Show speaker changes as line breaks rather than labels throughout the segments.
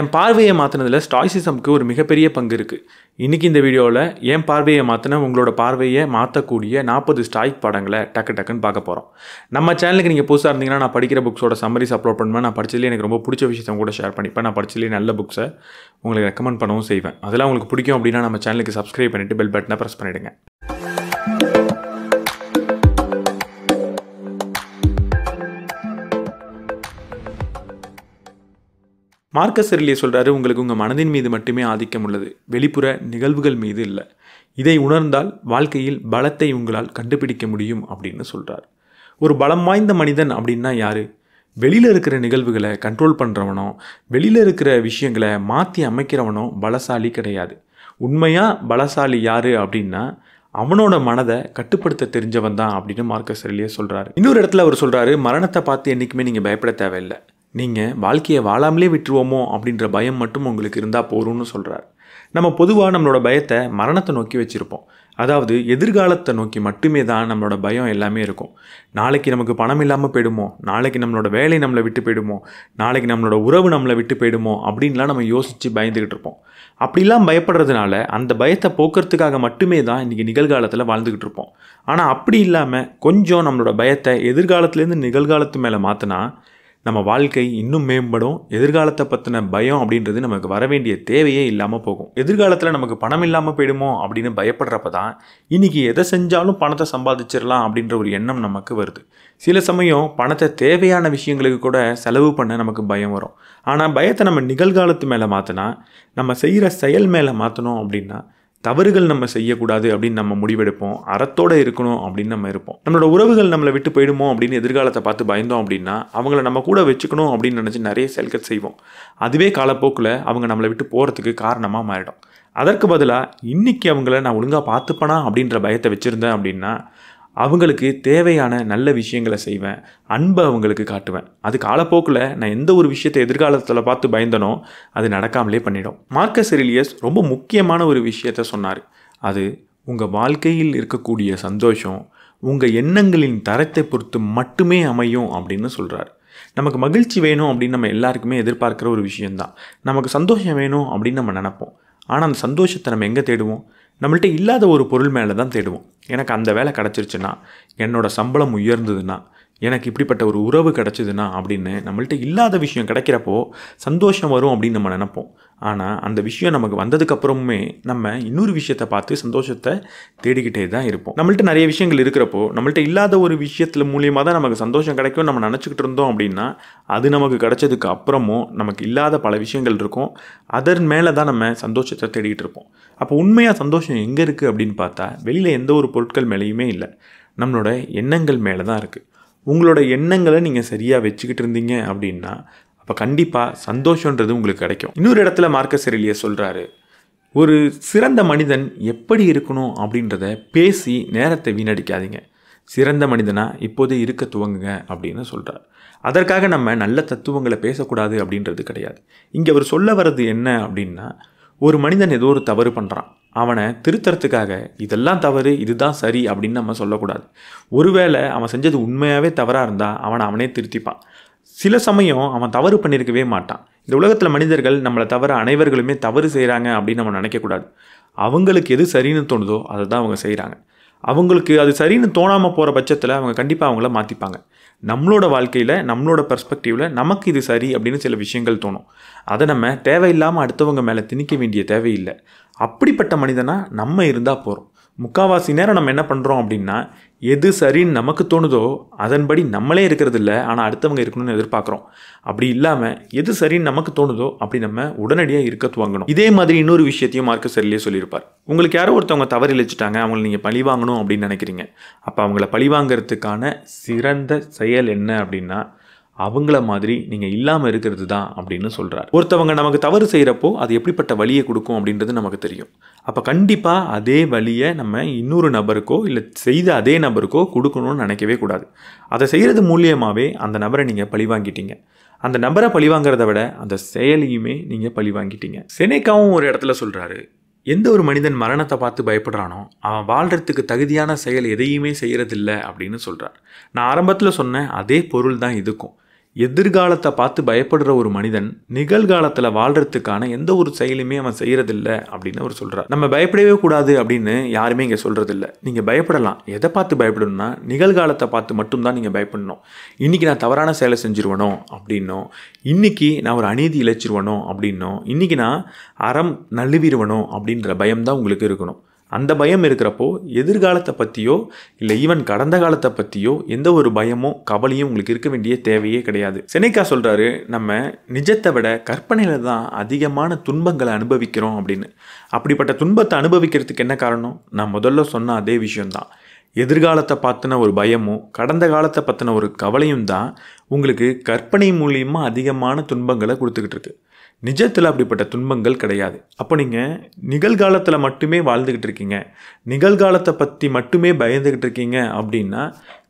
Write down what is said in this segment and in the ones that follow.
என் பார்வையை மாற்றினதில் ஸ்டாய்சிசம்க்கு ஒரு மிகப்பெரிய பங்கு இருக்குது இன்றைக்கி இந்த வீடியோவில் என் பார்வையை மாற்றின உங்களோட பார்வையை மாற்றக்கூடிய நாற்பது ஸ்டாய்க் படங்களை டக்கு டக்குன்னு பார்க்க போகிறோம் நம்ம சேனலுக்கு நீங்கள் புதுசாக இருந்தீங்கன்னா நான் படிக்கிற புக்ஸோட சம்மரிஸ் அப்லோட் பண்ணுவேன் நான் படிச்சதுலேயே எனக்கு ரொம்ப பிடிச்ச விஷயத்தை கூட ஷேர் பண்ணிப்பேன் நான் படிச்சதுலேயே நல்ல புக்ஸை உங்களுக்கு ரெக்கமெண்ட் பண்ணவும் செய்வேன் அதெல்லாம் உங்களுக்கு பிடிக்கும் அப்படின்னா நம்ம சேனலுக்கு சப்ஸ்கிரைப் பண்ணிவிட்டு பெல் பட்டனை ப்ரெஸ் பண்ணிவிடுங்க மார்க்கஸ் அரிலே சொல்கிறாரு உங்களுக்கு உங்கள் மனதின் மீது மட்டுமே ஆதிக்கம் உள்ளது வெளிப்புற நிகழ்வுகள் மீது இல்லை இதை உணர்ந்தால் வாழ்க்கையில் பலத்தை உங்களால் கண்டுபிடிக்க முடியும் அப்படின்னு சொல்கிறார் ஒரு பலம் வாய்ந்த மனிதன் அப்படின்னா யார் வெளியில் இருக்கிற நிகழ்வுகளை கண்ட்ரோல் பண்ணுறவனோ வெளியில் இருக்கிற விஷயங்களை மாற்றி அமைக்கிறவனோ பலசாலி கிடையாது உண்மையாக பலசாலி யார் அப்படின்னா அவனோட மனதை கட்டுப்படுத்த தெரிஞ்சவன் தான் அப்படின்னு மார்க்கஸ் ரெலியே சொல்கிறாரு இன்னொரு இடத்துல அவர் சொல்கிறாரு மரணத்தை பார்த்து என்றைக்குமே நீங்கள் பயப்பட தேவையில்லை நீங்கள் வாழ்க்கையை வாழாமலே விட்டுருவோமோ அப்படின்ற பயம் மட்டும் உங்களுக்கு இருந்தால் போகிறோம்னு சொல்கிறார் நம்ம பொதுவாக நம்மளோட பயத்தை மரணத்தை நோக்கி வச்சுருப்போம் அதாவது எதிர்காலத்தை நோக்கி மட்டுமே தான் நம்மளோட பயம் எல்லாமே இருக்கும் நாளைக்கு நமக்கு பணம் இல்லாமல் போயிடுமோ நாளைக்கு நம்மளோட வேலை நம்மளை விட்டு போயிடுமோ நாளைக்கு நம்மளோட உறவு நம்மளை விட்டு போயிடுமோ அப்படின்லாம் நம்ம யோசித்து பயந்துக்கிட்டு இருப்போம் அப்படிலாம் பயப்படுறதுனால அந்த பயத்தை போக்குறதுக்காக மட்டுமே தான் இன்றைக்கி நிகழ்காலத்தில் வாழ்ந்துக்கிட்டு இருப்போம் ஆனால் அப்படி இல்லாமல் கொஞ்சம் நம்மளோட பயத்தை எதிர்காலத்துலேருந்து நிகழ்காலத்து மேலே மாற்றினா நம்ம வாழ்க்கை இன்னும் மேம்படும் எதிர்காலத்தை பற்றின பயம் அப்படின்றது நமக்கு வர வேண்டிய தேவையே இல்லாமல் போகும் எதிர்காலத்தில் நமக்கு பணம் இல்லாமல் போயிடுமோ அப்படின்னு பயப்படுறப்ப தான் இன்றைக்கி எதை செஞ்சாலும் பணத்தை சம்பாதிச்சிடலாம் அப்படின்ற ஒரு எண்ணம் நமக்கு வருது சில சமயம் பணத்தை தேவையான விஷயங்களுக்கு கூட செலவு பண்ண நமக்கு பயம் வரும் ஆனால் பயத்தை நம்ம நிகழ்காலத்து மேலே மாற்றினா நம்ம செய்கிற செயல் மேலே மாற்றணும் அப்படின்னா தவறுகள் நம்ம செய்யக்கூடாது அப்படின்னு நம்ம முடிவெடுப்போம் அறத்தோடு இருக்கணும் அப்படின்னு நம்ம இருப்போம் நம்மளோட உறவுகள் நம்மளை விட்டு போயிடுமோ அப்படின்னு எதிர்காலத்தை பார்த்து பயந்தோம் அப்படின்னா அவங்கள நம்ம கூட வச்சுக்கணும் அப்படின்னு நினச்சி நிறைய செயல்கள் செய்வோம் அதுவே காலப்போக்கில் அவங்க நம்மளை விட்டு போகிறதுக்கு காரணமாக மாறிடும் அதற்கு பதிலாக இன்றைக்கி அவங்கள நான் ஒழுங்காக பார்த்துப்பேனா அப்படின்ற பயத்தை வச்சுருந்தேன் அப்படின்னா அவங்களுக்கு தேவையான நல்ல விஷயங்களை செய்வேன் அன்பை அவங்களுக்கு காட்டுவேன் அது காலப்போக்கில் நான் எந்த ஒரு விஷயத்தை எதிர்காலத்தில் பார்த்து பயந்தனோ அது நடக்காமலே பண்ணிடும் மார்க்கஸ் செரிலியஸ் ரொம்ப முக்கியமான ஒரு விஷயத்த சொன்னார் அது உங்கள் வாழ்க்கையில் இருக்கக்கூடிய சந்தோஷம் உங்கள் எண்ணங்களின் தரத்தை பொறுத்து மட்டுமே அமையும் அப்படின்னு சொல்கிறார் நமக்கு மகிழ்ச்சி வேணும் அப்படின்னு நம்ம எல்லாருக்குமே எதிர்பார்க்குற ஒரு விஷயந்தான் நமக்கு சந்தோஷம் வேணும் அப்படின்னு நம்ம நினப்போம் ஆனால் அந்த சந்தோஷத்தை நம்ம எங்கே தேடுவோம் நம்மள்ட்ட இல்லாத ஒரு பொருள் மேலே தான் தேடுவோம் எனக்கு அந்த வேலை கிடச்சிருச்சுன்னா என்னோடய சம்பளம் உயர்ந்ததுன்னா எனக்கு இப்படிப்பட்ட ஒரு உறவு கிடச்சிதுன்னா அப்படின்னு நம்மள்ட்ட இல்லாத விஷயம் கிடைக்கிறப்போ சந்தோஷம் வரும் அப்படின்னு நம்ம நினப்போம் ஆனால் அந்த விஷயம் நமக்கு வந்ததுக்கப்புறமுமே நம்ம இன்னொரு விஷயத்தை பார்த்து சந்தோஷத்தை தேடிக்கிட்டே தான் இருப்போம் நம்மள்ட்ட நிறைய விஷயங்கள் இருக்கிறப்போ நம்மள்ட்ட இல்லாத ஒரு விஷயத்தில் மூலியமாக தான் நமக்கு சந்தோஷம் கிடைக்கும் நம்ம நினச்சிக்கிட்டு இருந்தோம் அப்படின்னா அது நமக்கு கிடைச்சதுக்கு அப்புறமும் நமக்கு இல்லாத பல விஷயங்கள் இருக்கும் அதன் மேலே தான் நம்ம சந்தோஷத்தை தேடிக்கிட்டு இருப்போம் அப்போ உண்மையாக சந்தோஷம் எங்கே இருக்குது அப்படின்னு பார்த்தா வெளியில் எந்த ஒரு பொருட்கள் மேலேயுமே இல்லை நம்மளோட எண்ணங்கள் மேலே தான் இருக்குது உங்களோட எண்ணங்களை நீங்கள் சரியாக வச்சுக்கிட்டு இருந்தீங்க அப்படின்னா அப்போ கண்டிப்பாக சந்தோஷன்றது உங்களுக்கு கிடைக்கும் இன்னொரு இடத்துல மார்க்க எரிலிய சொல்கிறாரு ஒரு சிறந்த மனிதன் எப்படி இருக்கணும் அப்படின்றத பேசி நேரத்தை வீணடிக்காதீங்க சிறந்த மனிதனாக இப்போதே இருக்க துவங்குங்க அப்படின்னு சொல்கிறார் அதற்காக நம்ம நல்ல தத்துவங்களை பேசக்கூடாது அப்படின்றது கிடையாது இங்கே அவர் சொல்ல வர்றது என்ன அப்படின்னா ஒரு மனிதன் ஏதோ ஒரு தவறு பண்ணுறான் அவனை திருத்தறதுக்காக இதெல்லாம் தவறு இதுதான் சரி அப்படின்னு நம்ம சொல்லக்கூடாது ஒருவேளை அவன் செஞ்சது உண்மையாகவே தவறாக இருந்தால் அவனை அவனே திருத்திப்பான் சில சமயம் அவன் தவறு பண்ணியிருக்கவே மாட்டான் இந்த உலகத்தில் மனிதர்கள் நம்மளை தவிர அனைவர்களுமே தவறு செய்கிறாங்க அப்படின்னு நம்ம நினைக்கக்கூடாது அவங்களுக்கு எது சரின்னு தோணுதோ அதை தான் அவங்க செய்கிறாங்க அவங்களுக்கு அது சரின்னு தோணாமல் போகிற பட்சத்தில் அவங்க கண்டிப்பாக அவங்கள மாற்றிப்பாங்க நம்மளோட வாழ்க்கையில் நம்மளோட பர்ஸ்பெக்டிவில் நமக்கு இது சரி அப்படின்னு சில விஷயங்கள் தோணும் அதை நம்ம தேவையில்லாமல் அடுத்தவங்க மேலே திணிக்க வேண்டிய தேவையில்லை அப்படிப்பட்ட மனிதனாக நம்ம இருந்தால் போகிறோம் முக்காவாசி நேரம் நம்ம என்ன பண்ணுறோம் அப்படின்னா எது சரின்னு நமக்கு தோணுதோ அதன்படி நம்மளே இருக்கிறது இல்லை ஆனால் அடுத்தவங்க இருக்கணும்னு எதிர்பார்க்குறோம் அப்படி இல்லாமல் எது சரின்னு நமக்கு தோணுதோ அப்படி நம்ம உடனடியாக இருக்க துவங்கணும் இதே மாதிரி இன்னொரு விஷயத்தையும் மார்க்க சரியிலே சொல்லியிருப்பார் உங்களுக்கு யாரோ ஒருத்தவங்க தவறு இழைச்சிட்டாங்க அவங்கள நீங்கள் பழி வாங்கணும் அப்படின்னு நினைக்கிறீங்க அப்போ அவங்கள பழி சிறந்த செயல் என்ன அப்படின்னா அவங்கள மாதிரி நீங்கள் இல்லாமல் இருக்கிறது தான் அப்படின்னு சொல்கிறார் ஒருத்தவங்க நமக்கு தவறு செய்கிறப்போ அது எப்படிப்பட்ட வழியை கொடுக்கும் அப்படின்றது நமக்கு தெரியும் அப்போ கண்டிப்பாக அதே வழியை நம்ம இன்னொரு நபருக்கோ இல்லை செய்த அதே நபருக்கோ கொடுக்கணும்னு நினைக்கவே கூடாது அதை செய்கிறது மூலியமாகவே அந்த நபரை நீங்கள் பழிவாங்கிட்டீங்க அந்த நபரை பழிவாங்கிறத விட அந்த செயலையுமே நீங்கள் பழிவாங்கிட்டீங்க செனேக்காவும் ஒரு இடத்துல சொல்கிறாரு எந்த ஒரு மனிதன் மரணத்தை பார்த்து பயப்படுறானோ அவன் வாழ்கிறதுக்கு தகுதியான செயல் எதையுமே செய்கிறதில்ல அப்படின்னு சொல்கிறார் நான் ஆரம்பத்தில் சொன்ன அதே பொருள் தான் இதுக்கும் எதிர்காலத்தை பார்த்து பயப்படுற ஒரு மனிதன் நிகழ்காலத்தில் வாழ்கிறதுக்கான எந்த ஒரு செயலுமே அவன் செய்கிறதில்ல அப்படின்னு அவர் சொல்கிறார் நம்ம பயப்படவே கூடாது அப்படின்னு யாருமே இங்கே சொல்கிறதில்ல நீங்கள் பயப்படலாம் எதை பார்த்து பயப்படணும்னா நிகழ்காலத்தை பார்த்து மட்டும்தான் நீங்கள் பயப்படணும் இன்றைக்கி நான் தவறான செயலை செஞ்சுருவனோ அப்படின்னோ இன்றைக்கி நான் ஒரு அநீதி இழைச்சிருவனோ அப்படின்னோ இன்றைக்கி நான் அறம் நழுவிடுவனோ அப்படின்ற பயம் தான் உங்களுக்கு இருக்கணும் அந்த பயம் இருக்கிறப்போ எதிர்காலத்தை பற்றியோ இல்லை ஈவன் கடந்த காலத்தை பற்றியோ எந்த ஒரு பயமோ கவலையும் உங்களுக்கு இருக்க வேண்டிய தேவையே கிடையாது செனைக்கா சொல்கிறாரு நம்ம நிஜத்தை விட கற்பனையில் தான் அதிகமான துன்பங்களை அனுபவிக்கிறோம் அப்படின்னு அப்படிப்பட்ட துன்பத்தை அனுபவிக்கிறதுக்கு என்ன காரணம் நான் முதல்ல சொன்ன அதே விஷயம்தான் எதிர்காலத்தை பார்த்தின ஒரு பயமும் கடந்த காலத்தை பற்றின ஒரு கவலையும் தான் உங்களுக்கு கற்பனை மூலியமாக அதிகமான துன்பங்களை கொடுத்துக்கிட்டு இருக்கு நிஜத்தில் அப்படிப்பட்ட துன்பங்கள் கிடையாது அப்போ நீங்கள் நிகழ்காலத்தில் மட்டுமே வாழ்ந்துக்கிட்டு இருக்கீங்க நிகழ்காலத்தை பற்றி மட்டுமே பயந்துக்கிட்டு இருக்கீங்க அப்படின்னா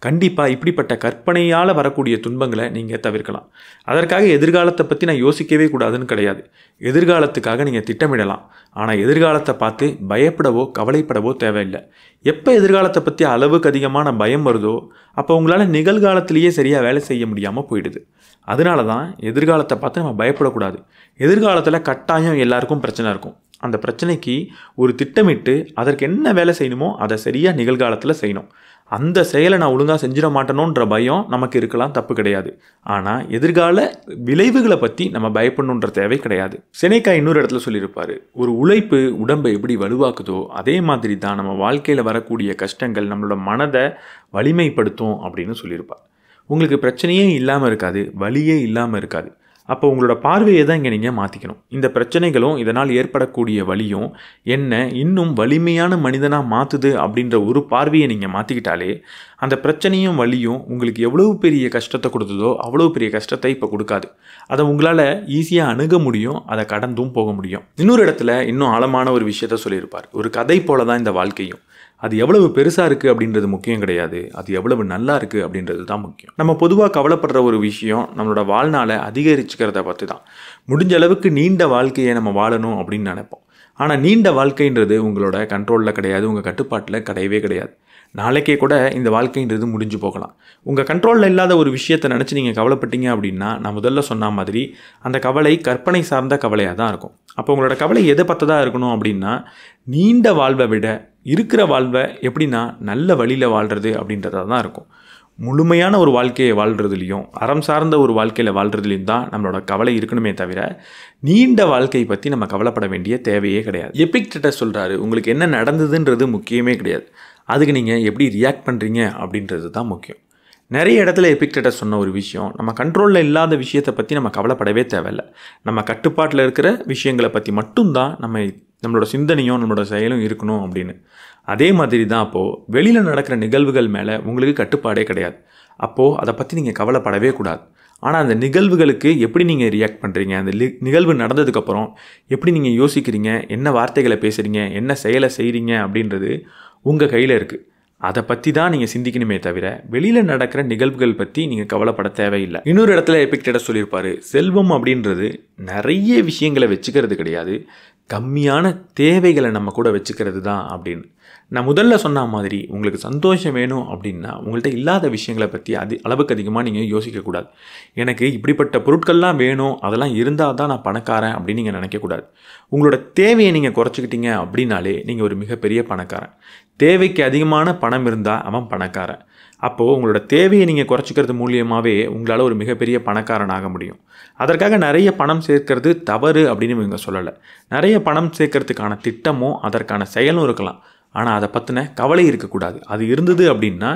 கண்டிப்பாக இப்படிப்பட்ட கற்பனையால் வரக்கூடிய துன்பங்களை நீங்கள் தவிர்க்கலாம் அதற்காக எதிர்காலத்தை பற்றி நான் யோசிக்கவே கூடாதுன்னு கிடையாது எதிர்காலத்துக்காக நீங்கள் திட்டமிடலாம் ஆனால் எதிர்காலத்தை பார்த்து பயப்படவோ கவலைப்படவோ தேவையில்லை எப்போ எதிர்காலத்தை பற்றி அளவுக்கு அதிகமான பயம் வருதோ அப்போ உங்களால் நிகழ்காலத்திலேயே சரியாக வேலை செய்ய முடியாமல் போயிடுது அதனால தான் எதிர்காலத்தை பார்த்து நம்ம பயப்படக்கூடாது எதிர்காலத்தில் கட்டாயம் எல்லாருக்கும் பிரச்சனை இருக்கும் அந்த பிரச்சனைக்கு ஒரு திட்டமிட்டு அதற்கு என்ன வேலை செய்யணுமோ அதை சரியாக நிகழ்காலத்தில் செய்யணும் அந்த செயலை நான் ஒழுங்காக செஞ்சிட மாட்டேனோன்ற பயம் நமக்கு இருக்கலாம் தப்பு கிடையாது ஆனால் எதிர்கால விளைவுகளை பற்றி நம்ம பயப்படணுன்ற தேவை கிடையாது சினைக்காய் இன்னொரு இடத்துல சொல்லியிருப்பார் ஒரு உழைப்பு உடம்பை எப்படி வலுவாக்குதோ அதே மாதிரி தான் நம்ம வாழ்க்கையில் வரக்கூடிய கஷ்டங்கள் நம்மளோட மனதை வலிமைப்படுத்தும் அப்படின்னு சொல்லியிருப்பார் உங்களுக்கு பிரச்சனையே இல்லாமல் இருக்காது வழியே இல்லாமல் இருக்காது அப்போ உங்களோட பார்வையை தான் இங்கே நீங்கள் மாற்றிக்கணும் இந்த பிரச்சனைகளும் இதனால் ஏற்படக்கூடிய வழியும் என்ன இன்னும் வலிமையான மனிதனாக மாற்றுது அப்படின்ற ஒரு பார்வையை நீங்கள் மாற்றிக்கிட்டாலே அந்த பிரச்சனையும் வழியும் உங்களுக்கு எவ்வளோ பெரிய கஷ்டத்தை கொடுத்ததோ அவ்வளோ பெரிய கஷ்டத்தை இப்போ கொடுக்காது அதை உங்களால் ஈஸியாக அணுக முடியும் அதை கடந்தும் போக முடியும் இன்னொரு இடத்துல இன்னும் ஆழமான ஒரு விஷயத்த சொல்லியிருப்பார் ஒரு கதை போல தான் இந்த வாழ்க்கையும் அது எவ்வளவு பெருசாக இருக்குது அப்படின்றது முக்கியம் கிடையாது அது எவ்வளவு நல்லா இருக்குது அப்படின்றது தான் முக்கியம் நம்ம பொதுவாக கவலைப்படுற ஒரு விஷயம் நம்மளோட வாழ்நாளை அதிகரிச்சுக்கிறத பற்றி தான் முடிஞ்ச அளவுக்கு நீண்ட வாழ்க்கையை நம்ம வாழணும் அப்படின்னு நினைப்போம் ஆனால் நீண்ட வாழ்க்கைன்றது உங்களோட கண்ட்ரோலில் கிடையாது உங்கள் கட்டுப்பாட்டில் கிடையவே கிடையாது நாளைக்கே கூட இந்த வாழ்க்கைன்றது முடிஞ்சு போகலாம் உங்கள் கண்ட்ரோலில் இல்லாத ஒரு விஷயத்தை நினச்சி நீங்கள் கவலைப்பட்டீங்க அப்படின்னா நான் முதல்ல சொன்ன மாதிரி அந்த கவலை கற்பனை சார்ந்த கவலையாக தான் இருக்கும் அப்போ உங்களோட கவலை எதை பற்றதாக இருக்கணும் அப்படின்னா நீண்ட வாழ்வை விட இருக்கிற வாழ்வை எப்படின்னா நல்ல வழியில் வாழ்கிறது அப்படின்றதா தான் இருக்கும் முழுமையான ஒரு வாழ்க்கையை வாழ்கிறதுலையும் அறம் சார்ந்த ஒரு வாழ்க்கையில் வாழ்கிறதுலையும் தான் நம்மளோட கவலை இருக்கணுமே தவிர நீண்ட வாழ்க்கையை பற்றி நம்ம கவலைப்பட வேண்டிய தேவையே கிடையாது எபிக்டேட்டர் சொல்கிறாரு உங்களுக்கு என்ன நடந்ததுன்றது முக்கியமே கிடையாது அதுக்கு நீங்கள் எப்படி ரியாக்ட் பண்ணுறீங்க அப்படின்றது தான் முக்கியம் நிறைய இடத்துல எபிக்டேட்டர் சொன்ன ஒரு விஷயம் நம்ம கண்ட்ரோலில் இல்லாத விஷயத்தை பற்றி நம்ம கவலைப்படவே தேவையில்லை நம்ம கட்டுப்பாட்டில் இருக்கிற விஷயங்களை பற்றி மட்டும்தான் நம்ம நம்மளோட சிந்தனையும் நம்மளோட செயலும் இருக்கணும் அப்படின்னு அதே மாதிரி தான் அப்போது வெளியில் நடக்கிற நிகழ்வுகள் மேலே உங்களுக்கு கட்டுப்பாடே கிடையாது அப்போது அதை பற்றி நீங்கள் கவலைப்படவே கூடாது ஆனால் அந்த நிகழ்வுகளுக்கு எப்படி நீங்கள் ரியாக்ட் பண்ணுறீங்க அந்த நிகழ்வு நடந்ததுக்கப்புறம் எப்படி நீங்கள் யோசிக்கிறீங்க என்ன வார்த்தைகளை பேசுகிறீங்க என்ன செயலை செய்கிறீங்க அப்படின்றது உங்கள் கையில் இருக்குது அதை பற்றி தான் நீங்கள் சிந்திக்கணுமே தவிர வெளியில் நடக்கிற நிகழ்வுகள் பற்றி நீங்கள் கவலைப்பட தேவையில்லை இன்னொரு இடத்துல எபிக்டடாக சொல்லியிருப்பார் செல்வம் அப்படின்றது நிறைய விஷயங்களை வச்சுக்கிறது கிடையாது கம்மியான தேவைகளை நம்ம கூட வச்சுக்கிறது தான் அப்படின்னு நான் முதல்ல சொன்ன மாதிரி உங்களுக்கு சந்தோஷம் வேணும் அப்படின்னா உங்கள்கிட்ட இல்லாத விஷயங்களை பற்றி அது அளவுக்கு அதிகமாக நீங்கள் யோசிக்கக்கூடாது எனக்கு இப்படிப்பட்ட பொருட்கள்லாம் வேணும் அதெல்லாம் இருந்தால் தான் நான் பணக்காரன் அப்படின்னு நீங்கள் நினைக்கக்கூடாது உங்களோட தேவையை நீங்கள் குறைச்சிக்கிட்டீங்க அப்படின்னாலே நீங்கள் ஒரு மிகப்பெரிய பணக்காரன் தேவைக்கு அதிகமான பணம் இருந்தால் அவன் பணக்காரன் அப்போது உங்களோட தேவையை நீங்கள் குறைச்சிக்கிறது மூலியமாகவே உங்களால் ஒரு மிகப்பெரிய பணக்காரன் ஆக முடியும் அதற்காக நிறைய பணம் சேர்க்கிறது தவறு அப்படின்னு இவங்க சொல்லலை நிறைய பணம் சேர்க்கறதுக்கான திட்டமும் அதற்கான செயலும் இருக்கலாம் ஆனால் அதை பற்றின கவலை இருக்கக்கூடாது அது இருந்தது அப்படின்னா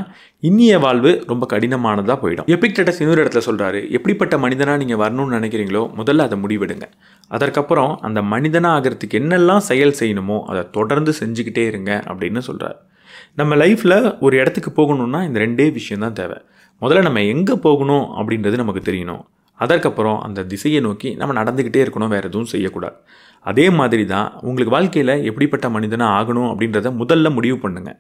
இன்னிய வாழ்வு ரொம்ப கடினமானதாக போயிடும் எபிக்டட்டஸ் இன்னொரு இடத்துல சொல்கிறாரு எப்படிப்பட்ட மனிதனாக நீங்கள் வரணும்னு நினைக்கிறீங்களோ முதல்ல அதை முடிவெடுங்க அதற்கப்புறம் அந்த மனிதனாக ஆகிறதுக்கு என்னெல்லாம் செயல் செய்யணுமோ அதை தொடர்ந்து செஞ்சுக்கிட்டே இருங்க அப்படின்னு சொல்கிறார் நம்ம லைஃப்பில் ஒரு இடத்துக்கு போகணுன்னா இந்த ரெண்டே விஷயந்தான் தேவை முதல்ல நம்ம எங்கே போகணும் அப்படின்றது நமக்கு தெரியணும் அதற்கப்புறம் அந்த திசையை நோக்கி நம்ம நடந்துக்கிட்டே இருக்கணும் வேறு எதுவும் செய்யக்கூடாது அதே மாதிரி தான் உங்களுக்கு வாழ்க்கையில் எப்படிப்பட்ட மனிதனாக ஆகணும் அப்படின்றத முதல்ல முடிவு பண்ணுங்கள்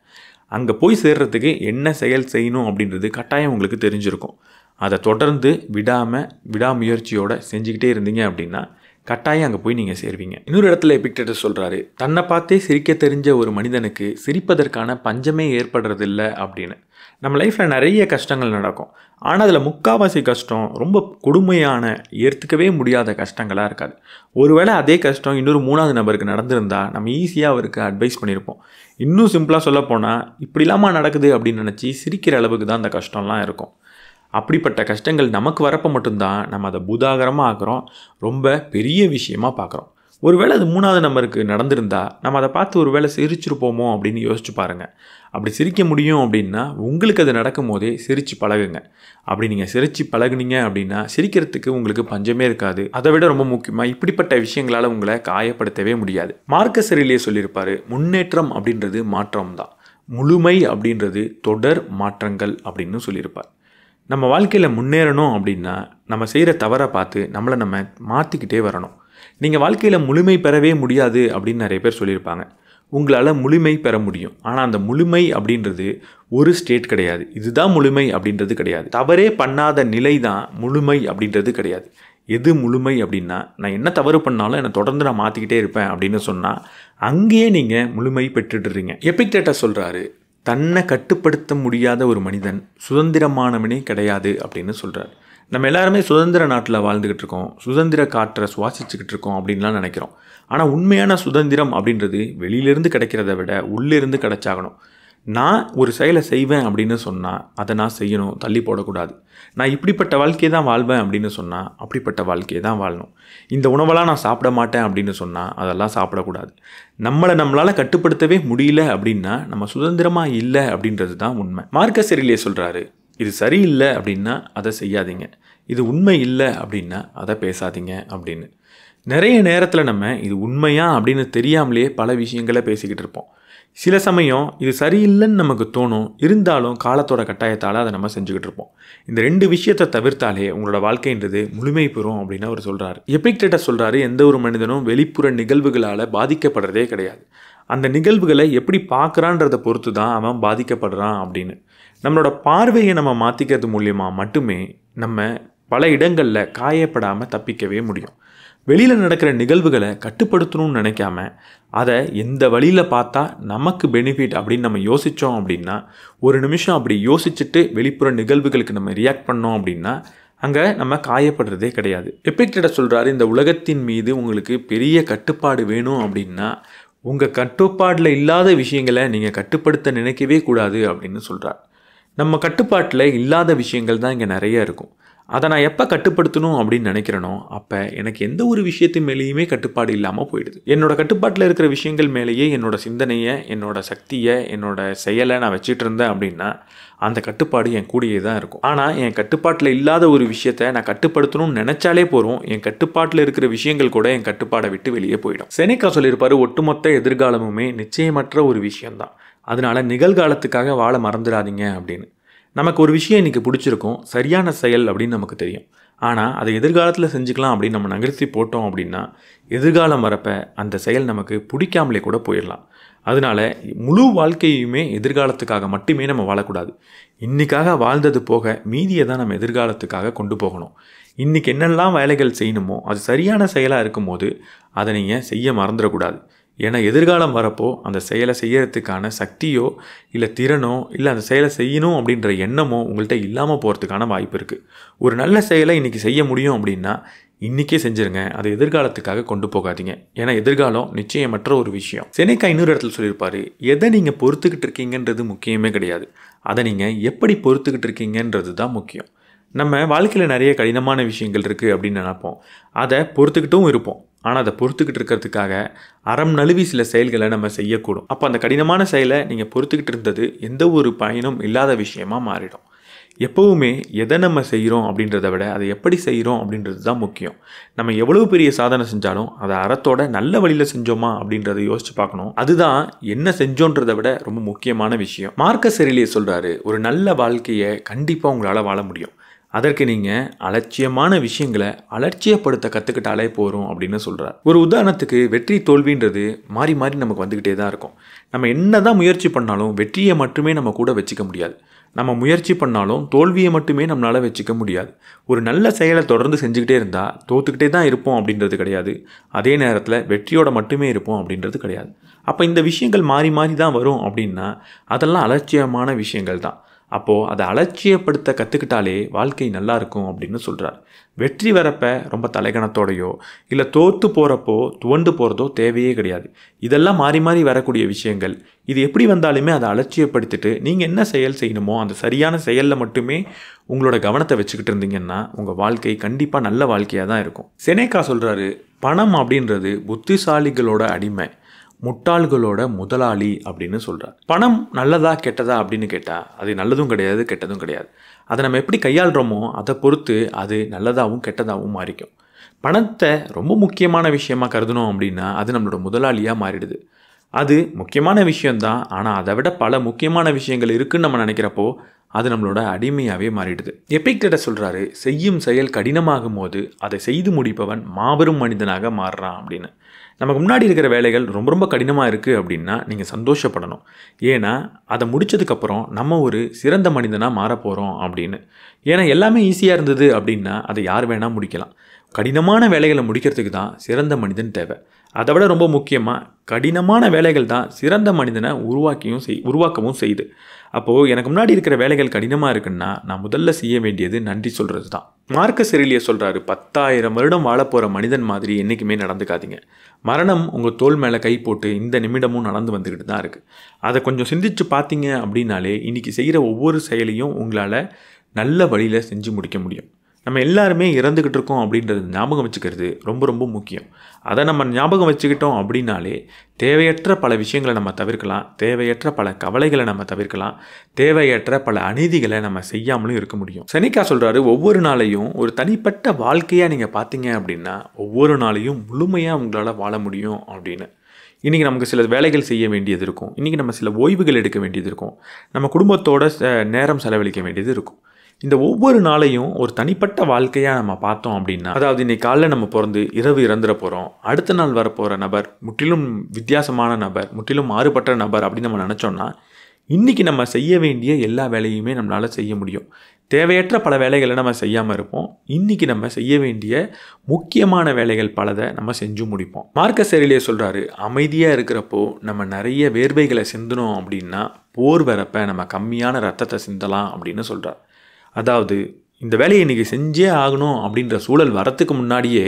அங்கே போய் சேர்கிறதுக்கு என்ன செயல் செய்யணும் அப்படின்றது கட்டாயம் உங்களுக்கு தெரிஞ்சிருக்கும் அதை தொடர்ந்து விடாமல் விடாமுயற்சியோடு செஞ்சுக்கிட்டே இருந்தீங்க அப்படின்னா கட்டாயம் அங்கே போய் நீங்கள் சேர்வீங்க இன்னொரு இடத்துல எபிக்டேட்டர் சொல்கிறாரு தன்னை பார்த்தே சிரிக்க தெரிஞ்ச ஒரு மனிதனுக்கு சிரிப்பதற்கான பஞ்சமே ஏற்படுறதில்ல அப்படின்னு நம்ம லைஃப்பில் நிறைய கஷ்டங்கள் நடக்கும் ஆனால் அதில் முக்காவாசி கஷ்டம் ரொம்ப கொடுமையான ஏற்றுக்கவே முடியாத கஷ்டங்களாக இருக்காது ஒருவேளை அதே கஷ்டம் இன்னொரு மூணாவது நபருக்கு நடந்திருந்தால் நம்ம ஈஸியாக அவருக்கு அட்வைஸ் பண்ணியிருப்போம் இன்னும் சிம்பிளாக சொல்லப்போனால் இப்படிலாமா நடக்குது அப்படின்னு நினச்சி சிரிக்கிற அளவுக்கு தான் அந்த கஷ்டம்லாம் இருக்கும் அப்படிப்பட்ட கஷ்டங்கள் நமக்கு வரப்போ மட்டும்தான் நம்ம அதை புதாகரமாக ஆக்குறோம் ரொம்ப பெரிய விஷயமாக பார்க்குறோம் ஒருவேளை அது மூணாவது நம்பருக்கு நடந்திருந்தா நம்ம அதை பார்த்து ஒரு வேளை சிரிச்சிருப்போமோ அப்படின்னு யோசிச்சு பாருங்கள் அப்படி சிரிக்க முடியும் அப்படின்னா உங்களுக்கு அது நடக்கும் போதே சிரித்து பழகுங்க அப்படி நீங்கள் சிரித்து பழகுனீங்க அப்படின்னா சிரிக்கிறதுக்கு உங்களுக்கு பஞ்சமே இருக்காது அதை விட ரொம்ப முக்கியமாக இப்படிப்பட்ட விஷயங்களால் உங்களை காயப்படுத்தவே முடியாது சரியிலேயே சொல்லியிருப்பார் முன்னேற்றம் அப்படின்றது மாற்றம் தான் முழுமை அப்படின்றது தொடர் மாற்றங்கள் அப்படின்னு சொல்லியிருப்பார் நம்ம வாழ்க்கையில் முன்னேறணும் அப்படின்னா நம்ம செய்கிற தவறை பார்த்து நம்மளை நம்ம மாற்றிக்கிட்டே வரணும் நீங்கள் வாழ்க்கையில் முழுமை பெறவே முடியாது அப்படின்னு நிறைய பேர் சொல்லியிருப்பாங்க உங்களால் முழுமை பெற முடியும் ஆனால் அந்த முழுமை அப்படின்றது ஒரு ஸ்டேட் கிடையாது இதுதான் முழுமை அப்படின்றது கிடையாது தவறே பண்ணாத நிலை தான் முழுமை அப்படின்றது கிடையாது எது முழுமை அப்படின்னா நான் என்ன தவறு பண்ணாலும் என்னை தொடர்ந்து நான் மாற்றிக்கிட்டே இருப்பேன் அப்படின்னு சொன்னால் அங்கேயே நீங்கள் முழுமை பெற்றுடுறீங்க எபிக்டேட்டர் சொல்கிறாரு தன்னை கட்டுப்படுத்த முடியாத ஒரு மனிதன் சுதந்திரமானவனே கிடையாது அப்படின்னு சொல்கிறார் நம்ம எல்லாருமே சுதந்திர நாட்டில் வாழ்ந்துக்கிட்டு இருக்கோம் சுதந்திர காற்றை சுவாசிச்சுக்கிட்டு இருக்கோம் அப்படின்லாம் நினைக்கிறோம் ஆனால் உண்மையான சுதந்திரம் அப்படின்றது வெளியிலேருந்து கிடைக்கிறத விட உள்ளேருந்து கிடைச்சாகணும் நான் ஒரு செயலை செய்வேன் அப்படின்னு சொன்னால் அதை நான் செய்யணும் தள்ளி போடக்கூடாது நான் இப்படிப்பட்ட வாழ்க்கையை தான் வாழ்வேன் அப்படின்னு சொன்னால் அப்படிப்பட்ட வாழ்க்கையை தான் வாழணும் இந்த உணவெல்லாம் நான் சாப்பிட மாட்டேன் அப்படின்னு சொன்னால் அதெல்லாம் சாப்பிடக்கூடாது நம்மளை நம்மளால் கட்டுப்படுத்தவே முடியல அப்படின்னா நம்ம சுதந்திரமாக இல்லை அப்படின்றது தான் உண்மை மார்க்க சரியிலே சொல்கிறாரு இது சரியில்லை அப்படின்னா அதை செய்யாதீங்க இது உண்மை இல்லை அப்படின்னா அதை பேசாதீங்க அப்படின்னு நிறைய நேரத்தில் நம்ம இது உண்மையா அப்படின்னு தெரியாமலேயே பல விஷயங்களை பேசிக்கிட்டு இருப்போம் சில சமயம் இது சரியில்லைன்னு நமக்கு தோணும் இருந்தாலும் காலத்தோட கட்டாயத்தால் அதை நம்ம செஞ்சுக்கிட்டு இருப்போம் இந்த ரெண்டு விஷயத்தை தவிர்த்தாலே உங்களோட வாழ்க்கைன்றது முழுமை பெறும் அப்படின்னு அவர் சொல்கிறார் எபிக்டேட்டர் சொல்கிறாரு எந்த ஒரு மனிதனும் வெளிப்புற நிகழ்வுகளால் பாதிக்கப்படுறதே கிடையாது அந்த நிகழ்வுகளை எப்படி பார்க்குறான்றதை பொறுத்து தான் அவன் பாதிக்கப்படுறான் அப்படின்னு நம்மளோட பார்வையை நம்ம மாற்றிக்கிறது மூலியமாக மட்டுமே நம்ம பல இடங்களில் காயப்படாமல் தப்பிக்கவே முடியும் வெளியில் நடக்கிற நிகழ்வுகளை கட்டுப்படுத்தணும்னு நினைக்காம அதை எந்த வழியில் பார்த்தா நமக்கு பெனிஃபிட் அப்படின்னு நம்ம யோசித்தோம் அப்படின்னா ஒரு நிமிஷம் அப்படி யோசிச்சுட்டு வெளிப்புற நிகழ்வுகளுக்கு நம்ம ரியாக்ட் பண்ணோம் அப்படின்னா அங்கே நம்ம காயப்படுறதே கிடையாது எப்பிக்டட சொல்கிறாரு இந்த உலகத்தின் மீது உங்களுக்கு பெரிய கட்டுப்பாடு வேணும் அப்படின்னா உங்கள் கட்டுப்பாட்டில் இல்லாத விஷயங்களை நீங்கள் கட்டுப்படுத்த நினைக்கவே கூடாது அப்படின்னு சொல்கிறார் நம்ம கட்டுப்பாட்டில் இல்லாத விஷயங்கள் தான் இங்கே நிறைய இருக்கும் அதை நான் எப்போ கட்டுப்படுத்தணும் அப்படின்னு நினைக்கிறேனோ அப்போ எனக்கு எந்த ஒரு விஷயத்து மேலேயுமே கட்டுப்பாடு இல்லாமல் போயிடுது என்னோட கட்டுப்பாட்டில் இருக்கிற விஷயங்கள் மேலேயே என்னோட சிந்தனையை என்னோட சக்தியை என்னோட செயலை நான் வச்சுட்டு இருந்தேன் அப்படின்னா அந்த கட்டுப்பாடு என் கூடியே தான் இருக்கும் ஆனால் என் கட்டுப்பாட்டில் இல்லாத ஒரு விஷயத்தை நான் கட்டுப்படுத்தணும்னு நினச்சாலே போகிறோம் என் கட்டுப்பாட்டில் இருக்கிற விஷயங்கள் கூட என் கட்டுப்பாடை விட்டு வெளியே போயிடும் செனிக்கா சொல்லியிருப்பார் ஒட்டுமொத்த எதிர்காலமுமே நிச்சயமற்ற ஒரு விஷயம்தான் அதனால நிகழ்காலத்துக்காக வாழ மறந்துடாதீங்க அப்படின்னு நமக்கு ஒரு விஷயம் இன்றைக்கி பிடிச்சிருக்கும் சரியான செயல் அப்படின்னு நமக்கு தெரியும் ஆனால் அதை எதிர்காலத்தில் செஞ்சுக்கலாம் அப்படின்னு நம்ம நகர்த்தி போட்டோம் அப்படின்னா எதிர்காலம் வரப்போ அந்த செயல் நமக்கு பிடிக்காமலே கூட போயிடலாம் அதனால் முழு வாழ்க்கையுமே எதிர்காலத்துக்காக மட்டுமே நம்ம வாழக்கூடாது இன்றைக்காக வாழ்ந்தது போக மீதியை தான் நம்ம எதிர்காலத்துக்காக கொண்டு போகணும் இன்றைக்கி என்னெல்லாம் வேலைகள் செய்யணுமோ அது சரியான செயலாக இருக்கும்போது அதை நீங்கள் செய்ய மறந்துடக்கூடாது ஏன்னா எதிர்காலம் வரப்போ அந்த செயலை செய்யறதுக்கான சக்தியோ இல்லை திறனோ இல்லை அந்த செயலை செய்யணும் அப்படின்ற எண்ணமோ உங்கள்கிட்ட இல்லாமல் போகிறதுக்கான வாய்ப்பு இருக்குது ஒரு நல்ல செயலை இன்றைக்கி செய்ய முடியும் அப்படின்னா இன்றைக்கே செஞ்சுருங்க அதை எதிர்காலத்துக்காக கொண்டு போகாதீங்க ஏன்னா எதிர்காலம் நிச்சயமற்ற ஒரு விஷயம் செனைக்கா இன்னொரு இடத்துல சொல்லியிருப்பார் எதை நீங்கள் பொறுத்துக்கிட்டு இருக்கீங்கன்றது முக்கியமே கிடையாது அதை நீங்கள் எப்படி பொறுத்துக்கிட்டு இருக்கீங்கன்றது தான் முக்கியம் நம்ம வாழ்க்கையில் நிறைய கடினமான விஷயங்கள் இருக்குது அப்படின்னு நினப்போம் அதை பொறுத்துக்கிட்டும் இருப்போம் ஆனால் அதை பொறுத்துக்கிட்டு இருக்கிறதுக்காக அறம் நழுவி சில செயல்களை நம்ம செய்யக்கூடும் அப்போ அந்த கடினமான செயலை நீங்கள் பொறுத்துக்கிட்டு இருந்தது எந்த ஒரு பயனும் இல்லாத விஷயமாக மாறிடும் எப்போவுமே எதை நம்ம செய்கிறோம் அப்படின்றத விட அதை எப்படி செய்கிறோம் அப்படின்றது தான் முக்கியம் நம்ம எவ்வளவு பெரிய சாதனை செஞ்சாலும் அதை அறத்தோட நல்ல வழியில் செஞ்சோமா அப்படின்றத யோசிச்சு பார்க்கணும் அதுதான் என்ன செஞ்சோன்றதை விட ரொம்ப முக்கியமான விஷயம் மார்க்க செரிலியை சொல்கிறாரு ஒரு நல்ல வாழ்க்கையை கண்டிப்பாக உங்களால் வாழ முடியும் அதற்கு நீங்கள் அலட்சியமான விஷயங்களை அலட்சியப்படுத்த கற்றுக்கிட்டாலே போகிறோம் அப்படின்னு சொல்கிறார் ஒரு உதாரணத்துக்கு வெற்றி தோல்வின்றது மாறி மாறி நமக்கு வந்துக்கிட்டே தான் இருக்கும் நம்ம என்ன தான் முயற்சி பண்ணாலும் வெற்றியை மட்டுமே நம்ம கூட வச்சுக்க முடியாது நம்ம முயற்சி பண்ணாலும் தோல்வியை மட்டுமே நம்மளால் வச்சுக்க முடியாது ஒரு நல்ல செயலை தொடர்ந்து செஞ்சுக்கிட்டே இருந்தால் தோத்துக்கிட்டே தான் இருப்போம் அப்படின்றது கிடையாது அதே நேரத்தில் வெற்றியோட மட்டுமே இருப்போம் அப்படின்றது கிடையாது அப்போ இந்த விஷயங்கள் மாறி மாறி தான் வரும் அப்படின்னா அதெல்லாம் அலட்சியமான விஷயங்கள் தான் அப்போது அதை அலட்சியப்படுத்த கற்றுக்கிட்டாலே வாழ்க்கை நல்லாயிருக்கும் அப்படின்னு சொல்கிறார் வெற்றி வரப்ப ரொம்ப தலைகணத்தோடையோ இல்லை தோற்று போகிறப்போ துவண்டு போகிறதோ தேவையே கிடையாது இதெல்லாம் மாறி மாறி வரக்கூடிய விஷயங்கள் இது எப்படி வந்தாலுமே அதை அலட்சியப்படுத்திட்டு நீங்கள் என்ன செயல் செய்யணுமோ அந்த சரியான செயலில் மட்டுமே உங்களோட கவனத்தை வச்சுக்கிட்டு இருந்தீங்கன்னா உங்கள் வாழ்க்கை கண்டிப்பாக நல்ல வாழ்க்கையாக தான் இருக்கும் செனேக்கா சொல்கிறாரு பணம் அப்படின்றது புத்திசாலிகளோட அடிமை முட்டாள்களோட முதலாளி அப்படின்னு சொல்கிறார் பணம் நல்லதா கெட்டதா அப்படின்னு கேட்டால் அது நல்லதும் கிடையாது கெட்டதும் கிடையாது அதை நம்ம எப்படி கையாளுறோமோ அதை பொறுத்து அது நல்லதாகவும் கெட்டதாகவும் மாறிக்கும் பணத்தை ரொம்ப முக்கியமான விஷயமா கருதணும் அப்படின்னா அது நம்மளோட முதலாளியாக மாறிடுது அது முக்கியமான விஷயந்தான் ஆனால் அதை விட பல முக்கியமான விஷயங்கள் இருக்குன்னு நம்ம நினைக்கிறப்போ அது நம்மளோட அடிமையாகவே மாறிடுது எபிக்டட சொல்கிறாரு செய்யும் செயல் கடினமாகும் போது அதை செய்து முடிப்பவன் மாபெரும் மனிதனாக மாறுறான் அப்படின்னு நமக்கு முன்னாடி இருக்கிற வேலைகள் ரொம்ப ரொம்ப கடினமாக இருக்குது அப்படின்னா நீங்கள் சந்தோஷப்படணும் ஏன்னா அதை முடித்ததுக்கப்புறம் நம்ம ஒரு சிறந்த மனிதனாக மாறப்போகிறோம் அப்படின்னு ஏன்னா எல்லாமே ஈஸியாக இருந்தது அப்படின்னா அதை யார் வேணால் முடிக்கலாம் கடினமான வேலைகளை முடிக்கிறதுக்கு தான் சிறந்த மனிதன் தேவை அதை விட ரொம்ப முக்கியமாக கடினமான வேலைகள் தான் சிறந்த மனிதனை உருவாக்கியும் செய் உருவாக்கவும் செய்யுது அப்போது எனக்கு முன்னாடி இருக்கிற வேலைகள் கடினமாக இருக்குன்னா நான் முதல்ல செய்ய வேண்டியது நன்றி சொல்கிறது தான் மார்க்க சிறிலியை சொல்கிறாரு பத்தாயிரம் வருடம் வாழப்போகிற மனிதன் மாதிரி என்றைக்குமே நடந்துக்காதீங்க மரணம் உங்கள் தோல் மேலே கை போட்டு இந்த நிமிடமும் நடந்து வந்துக்கிட்டு தான் இருக்குது அதை கொஞ்சம் சிந்திச்சு பார்த்தீங்க அப்படின்னாலே இன்றைக்கி செய்கிற ஒவ்வொரு செயலையும் உங்களால் நல்ல வழியில் செஞ்சு முடிக்க முடியும் நம்ம எல்லாருமே இறந்துக்கிட்டு இருக்கோம் அப்படின்றது ஞாபகம் வச்சுக்கிறது ரொம்ப ரொம்ப முக்கியம் அதை நம்ம ஞாபகம் வச்சுக்கிட்டோம் அப்படின்னாலே தேவையற்ற பல விஷயங்களை நம்ம தவிர்க்கலாம் தேவையற்ற பல கவலைகளை நம்ம தவிர்க்கலாம் தேவையற்ற பல அநீதிகளை நம்ம செய்யாமலும் இருக்க முடியும் செனிக்கா சொல்கிறாரு ஒவ்வொரு நாளையும் ஒரு தனிப்பட்ட வாழ்க்கையாக நீங்கள் பார்த்தீங்க அப்படின்னா ஒவ்வொரு நாளையும் முழுமையாக உங்களால் வாழ முடியும் அப்படின்னு இன்றைக்கி நமக்கு சில வேலைகள் செய்ய வேண்டியது இருக்கும் இன்றைக்கி நம்ம சில ஓய்வுகள் எடுக்க வேண்டியது இருக்கும் நம்ம குடும்பத்தோட நேரம் செலவழிக்க வேண்டியது இருக்கும் இந்த ஒவ்வொரு நாளையும் ஒரு தனிப்பட்ட வாழ்க்கையாக நம்ம பார்த்தோம் அப்படின்னா அதாவது இன்னைக்கு காலைல நம்ம பிறந்து இரவு இறந்துட போகிறோம் அடுத்த நாள் வரப்போகிற நபர் முற்றிலும் வித்தியாசமான நபர் முற்றிலும் மாறுபட்ட நபர் அப்படின்னு நம்ம நினச்சோம்னா இன்றைக்கி நம்ம செய்ய வேண்டிய எல்லா வேலையுமே நம்மளால் செய்ய முடியும் தேவையற்ற பல வேலைகளை நம்ம செய்யாமல் இருப்போம் இன்றைக்கி நம்ம செய்ய வேண்டிய முக்கியமான வேலைகள் பலதை நம்ம செஞ்சு முடிப்போம் மார்க்க சேரிலே சொல்கிறாரு அமைதியாக இருக்கிறப்போ நம்ம நிறைய வேர்வைகளை சிந்தினோம் அப்படின்னா போர் வரப்போ நம்ம கம்மியான ரத்தத்தை சிந்தலாம் அப்படின்னு சொல்கிறார் அதாவது இந்த வேலையை இன்றைக்கி செஞ்சே ஆகணும் அப்படின்ற சூழல் வரத்துக்கு முன்னாடியே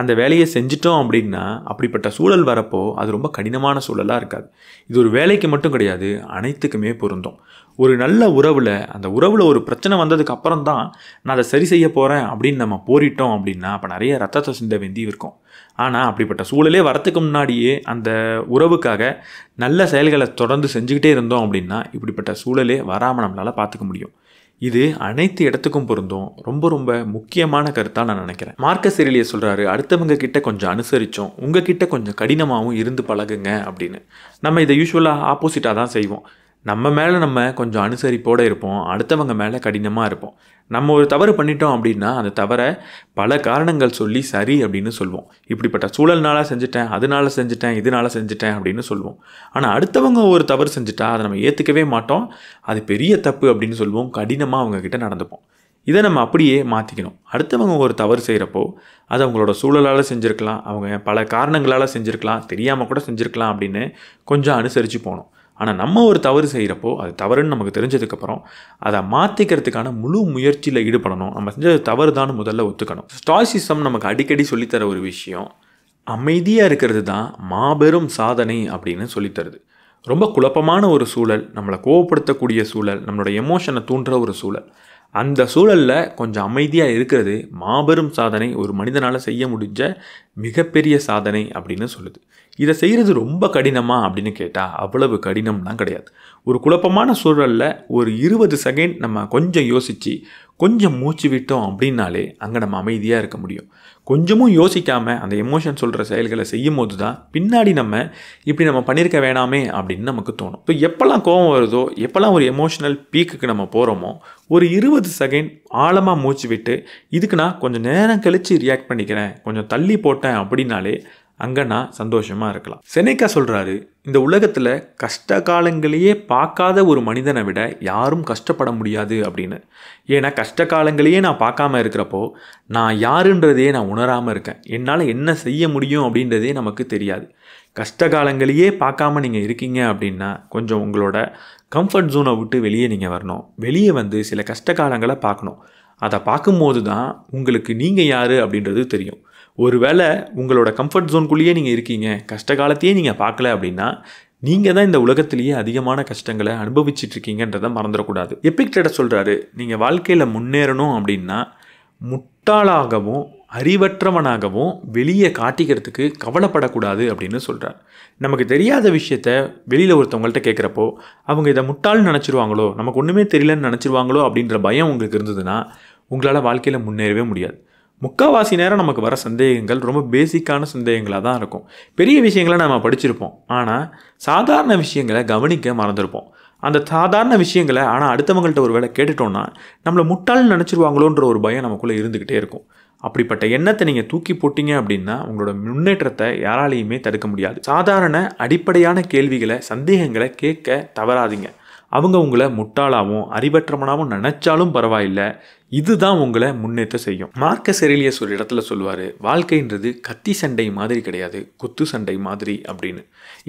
அந்த வேலையை செஞ்சிட்டோம் அப்படின்னா அப்படிப்பட்ட சூழல் வரப்போ அது ரொம்ப கடினமான சூழலாக இருக்காது இது ஒரு வேலைக்கு மட்டும் கிடையாது அனைத்துக்குமே பொருந்தும் ஒரு நல்ல உறவில் அந்த உறவில் ஒரு பிரச்சனை வந்ததுக்கு அப்புறம் தான் நான் அதை சரி செய்ய போகிறேன் அப்படின்னு நம்ம போரிட்டோம் அப்படின்னா அப்போ நிறைய ரத்தத்தை சிந்த வேண்டி இருக்கும் ஆனால் அப்படிப்பட்ட சூழலே வரத்துக்கு முன்னாடியே அந்த உறவுக்காக நல்ல செயல்களை தொடர்ந்து செஞ்சுக்கிட்டே இருந்தோம் அப்படின்னா இப்படிப்பட்ட சூழலே வராமல் நம்மளால் பார்த்துக்க முடியும் இது அனைத்து இடத்துக்கும் பொருந்தும் ரொம்ப ரொம்ப முக்கியமான கருத்தாக நான் நினைக்கிறேன் மார்க்கஸ் சிறிலிய சொல்கிறாரு அடுத்தவங்க கிட்ட கொஞ்சம் அனுசரித்தோம் உங்கள் கொஞ்சம் கடினமாகவும் இருந்து பழகுங்க அப்படின்னு நம்ம இதை யூஸ்வலாக ஆப்போசிட்டாக தான் செய்வோம் நம்ம மேலே நம்ம கொஞ்சம் அனுசரிப்போடு இருப்போம் அடுத்தவங்க மேலே கடினமாக இருப்போம் நம்ம ஒரு தவறு பண்ணிட்டோம் அப்படின்னா அந்த தவறை பல காரணங்கள் சொல்லி சரி அப்படின்னு சொல்லுவோம் இப்படிப்பட்ட சூழல்னால செஞ்சுட்டேன் அதனால செஞ்சுட்டேன் இதனால செஞ்சுட்டேன் அப்படின்னு சொல்லுவோம் ஆனால் அடுத்தவங்க ஒரு தவறு செஞ்சுட்டா அதை நம்ம ஏற்றுக்கவே மாட்டோம் அது பெரிய தப்பு அப்படின்னு சொல்லுவோம் கடினமாக அவங்கக்கிட்ட நடந்துப்போம் இதை நம்ம அப்படியே மாற்றிக்கணும் அடுத்தவங்க ஒரு தவறு செய்கிறப்போ அது அவங்களோட சூழலால் செஞ்சுருக்கலாம் அவங்க பல காரணங்களால் செஞ்சுருக்கலாம் தெரியாமல் கூட செஞ்சுருக்கலாம் அப்படின்னு கொஞ்சம் அனுசரித்து போகணும் ஆனால் நம்ம ஒரு தவறு செய்கிறப்போ அது தவறுன்னு நமக்கு தெரிஞ்சதுக்கப்புறம் அதை மாற்றிக்கிறதுக்கான முழு முயற்சியில் ஈடுபடணும் நம்ம செஞ்சது தவறு தான் முதல்ல ஒத்துக்கணும் ஸ்டாய்சிசம் நமக்கு அடிக்கடி சொல்லித்தர ஒரு விஷயம் அமைதியாக இருக்கிறது தான் மாபெரும் சாதனை அப்படின்னு சொல்லித்தருது ரொம்ப குழப்பமான ஒரு சூழல் நம்மளை கோவப்படுத்தக்கூடிய சூழல் நம்மளோட எமோஷனை தூண்டுற ஒரு சூழல் அந்த சூழலில் கொஞ்சம் அமைதியாக இருக்கிறது மாபெரும் சாதனை ஒரு மனிதனால் செய்ய முடிஞ்ச மிகப்பெரிய சாதனை அப்படின்னு சொல்லுது இதை செய்கிறது ரொம்ப கடினமா அப்படின்னு கேட்டால் அவ்வளவு கடினம்லாம் கிடையாது ஒரு குழப்பமான சூழலில் ஒரு இருபது செகண்ட் நம்ம கொஞ்சம் யோசித்து கொஞ்சம் மூச்சு விட்டோம் அப்படின்னாலே அங்கே நம்ம அமைதியாக இருக்க முடியும் கொஞ்சமும் யோசிக்காமல் அந்த எமோஷன் சொல்கிற செயல்களை செய்யும் போது தான் பின்னாடி நம்ம இப்படி நம்ம பண்ணியிருக்க வேணாமே அப்படின்னு நமக்கு தோணும் இப்போ எப்போல்லாம் கோபம் வருதோ எப்போல்லாம் ஒரு எமோஷனல் பீக்குக்கு நம்ம போகிறோமோ ஒரு இருபது செகண்ட் ஆழமாக மூச்சு விட்டு இதுக்கு நான் கொஞ்சம் நேரம் கழித்து ரியாக்ட் பண்ணிக்கிறேன் கொஞ்சம் தள்ளி போட்டேன் அப்படின்னாலே அங்கே நான் சந்தோஷமாக இருக்கலாம் செனைக்கா சொல்கிறாரு இந்த உலகத்தில் கஷ்ட காலங்களையே பார்க்காத ஒரு மனிதனை விட யாரும் கஷ்டப்பட முடியாது அப்படின்னு ஏன்னா கஷ்ட காலங்களையே நான் பார்க்காம இருக்கிறப்போ நான் யாருன்றதையே நான் உணராமல் இருக்கேன் என்னால் என்ன செய்ய முடியும் அப்படின்றதே நமக்கு தெரியாது கஷ்ட காலங்களையே பார்க்காம நீங்கள் இருக்கீங்க அப்படின்னா கொஞ்சம் உங்களோட கம்ஃபர்ட் ஜோனை விட்டு வெளியே நீங்கள் வரணும் வெளியே வந்து சில கஷ்ட காலங்களை பார்க்கணும் அதை பார்க்கும்போது தான் உங்களுக்கு நீங்கள் யார் அப்படின்றது தெரியும் ஒருவேளை உங்களோட கம்ஃபர்ட் ஜோன்குள்ளேயே நீங்கள் இருக்கீங்க கஷ்ட காலத்தையே நீங்கள் பார்க்கல அப்படின்னா நீங்கள் தான் இந்த உலகத்திலேயே அதிகமான கஷ்டங்களை அனுபவிச்சுட்டு இருக்கீங்கன்றதை மறந்துடக்கூடாது எபிக்டேட சொல்கிறாரு நீங்கள் வாழ்க்கையில் முன்னேறணும் அப்படின்னா முட்டாளாகவும் அறிவற்றவனாகவும் வெளியே காட்டிக்கிறதுக்கு கவலைப்படக்கூடாது அப்படின்னு சொல்கிறார் நமக்கு தெரியாத விஷயத்த வெளியில் ஒருத்தவங்கள்ட்ட கேட்குறப்போ அவங்க இதை முட்டாள்னு நினச்சிருவாங்களோ நமக்கு ஒன்றுமே தெரியலன்னு நினச்சிருவாங்களோ அப்படின்ற பயம் உங்களுக்கு இருந்ததுன்னா உங்களால் வாழ்க்கையில் முன்னேறவே முடியாது முக்கால்வாசி நேரம் நமக்கு வர சந்தேகங்கள் ரொம்ப பேசிக்கான சந்தேகங்களாக தான் இருக்கும் பெரிய விஷயங்களை நம்ம படிச்சிருப்போம் ஆனால் சாதாரண விஷயங்களை கவனிக்க மறந்துருப்போம் அந்த சாதாரண விஷயங்களை ஆனால் அடுத்தவங்கள்ட்ட ஒரு வேலை கேட்டுட்டோன்னா நம்மளை முட்டாள்னு நினச்சிருவாங்களோன்ற ஒரு பயம் நமக்குள்ளே இருந்துக்கிட்டே இருக்கும் அப்படிப்பட்ட எண்ணத்தை நீங்கள் தூக்கி போட்டீங்க அப்படின்னா உங்களோட முன்னேற்றத்தை யாராலையுமே தடுக்க முடியாது சாதாரண அடிப்படையான கேள்விகளை சந்தேகங்களை கேட்க தவறாதீங்க அவங்க உங்களை முட்டாளாகவும் அறிவற்றவனாகவும் நினச்சாலும் பரவாயில்ல இதுதான் உங்களை முன்னேற்ற செய்யும் மார்க்க செரிலிய ஒரு இடத்துல சொல்லுவார் வாழ்க்கைன்றது கத்தி சண்டை மாதிரி கிடையாது குத்து சண்டை மாதிரி அப்படின்னு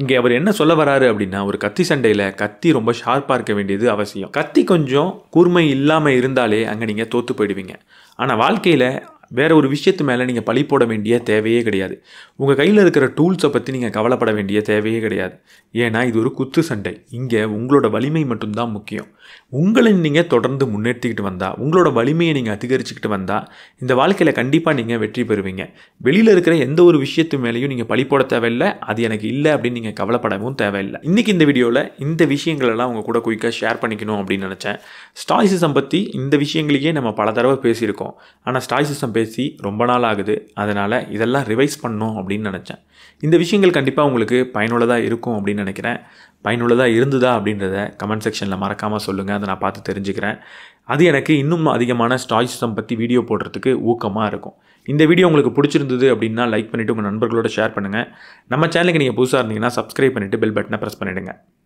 இங்கே அவர் என்ன சொல்ல வராரு அப்படின்னா ஒரு கத்தி சண்டையில் கத்தி ரொம்ப ஷார்ப்பாக இருக்க வேண்டியது அவசியம் கத்தி கொஞ்சம் கூர்மை இல்லாமல் இருந்தாலே அங்கே நீங்கள் தோற்று போயிடுவீங்க ஆனால் வாழ்க்கையில் வேறு ஒரு விஷயத்து மேலே நீங்கள் பழி போட வேண்டிய தேவையே கிடையாது உங்கள் கையில் இருக்கிற டூல்ஸை பற்றி நீங்கள் கவலைப்பட வேண்டிய தேவையே கிடையாது ஏன்னா இது ஒரு குத்து சண்டை இங்கே உங்களோட வலிமை மட்டும்தான் முக்கியம் உங்களை நீங்கள் தொடர்ந்து முன்னேற்றிக்கிட்டு வந்தால் உங்களோட வலிமையை நீங்கள் அதிகரிச்சுக்கிட்டு வந்தால் இந்த வாழ்க்கையில் கண்டிப்பாக நீங்கள் வெற்றி பெறுவீங்க வெளியில் இருக்கிற எந்த ஒரு விஷயத்து மேலேயும் நீங்கள் பழி போட தேவையில்லை அது எனக்கு இல்லை அப்படின்னு நீங்கள் கவலைப்படவும் தேவையில்லை இன்றைக்கி இந்த வீடியோவில் இந்த விஷயங்களெல்லாம் உங்கள் கூட குயிக்காக ஷேர் பண்ணிக்கணும் அப்படின்னு நினச்சேன் ஸ்டாய்சிசம் பற்றி இந்த விஷயங்களையே நம்ம பல தடவை பேசியிருக்கோம் ஆனால் ஸ்டாய்சிசம் பேசி ரொம்ப நாள் ஆகுது அதனால் இதெல்லாம் ரிவைஸ் பண்ணணும் அப்படின்னு நினச்சேன் இந்த விஷயங்கள் கண்டிப்பாக உங்களுக்கு பயனுள்ளதாக இருக்கும் அப்படின்னு நினைக்கிறேன் பயனுள்ளதாக இருந்ததா அப்படின்றத கமெண்ட் செக்ஷனில் மறக்காமல் சொல்லுங்கள் அதை நான் பார்த்து தெரிஞ்சுக்கிறேன் அது எனக்கு இன்னும் அதிகமான ஸ்டாய்ஸம் பற்றி வீடியோ போடுறதுக்கு ஊக்கமாக இருக்கும் இந்த வீடியோ உங்களுக்கு பிடிச்சிருந்தது அப்படின்னா லைக் பண்ணிவிட்டு உங்கள் நண்பர்களோட ஷேர் பண்ணுங்கள் நம்ம சேனலுக்கு நீங்கள் புதுசாக இருந்தீங்கன்னா சப்ஸ்கிரைப் பண்ணிவிட்டு பெல் பட்டனை ப்ரெஸ் பண்ணிவிடுங்க